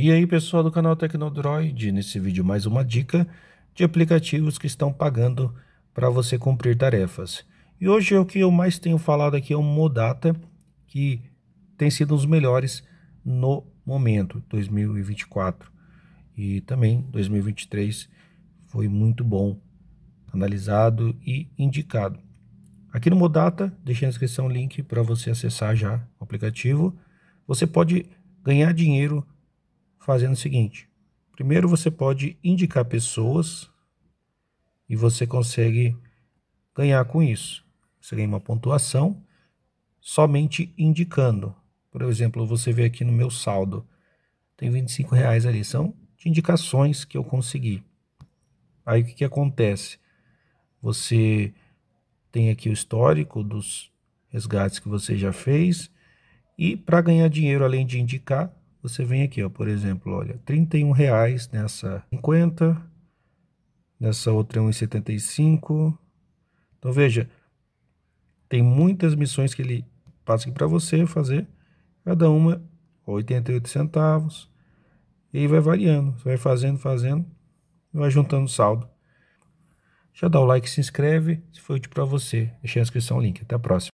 E aí pessoal do canal Tecnodroid, nesse vídeo mais uma dica de aplicativos que estão pagando para você cumprir tarefas. E hoje o que eu mais tenho falado aqui é o Modata, que tem sido um dos melhores no momento, 2024. E também 2023 foi muito bom, analisado e indicado. Aqui no Modata, deixei na descrição o link para você acessar já o aplicativo. Você pode ganhar dinheiro fazendo o seguinte. Primeiro você pode indicar pessoas e você consegue ganhar com isso. Você ganha uma pontuação somente indicando. Por exemplo, você vê aqui no meu saldo, tem 25 reais ali, são de indicações que eu consegui. Aí o que, que acontece? Você tem aqui o histórico dos resgates que você já fez e para ganhar dinheiro além de indicar, você vem aqui, ó, por exemplo, olha, R$ reais nessa 50, nessa outra é 1,75. Então veja, tem muitas missões que ele passa aqui para você fazer, cada uma 88 centavos. E vai variando, você vai fazendo, fazendo, vai juntando saldo. Já dá o like, se inscreve, se foi útil para você. Deixei a inscrição, o link. Até a próxima.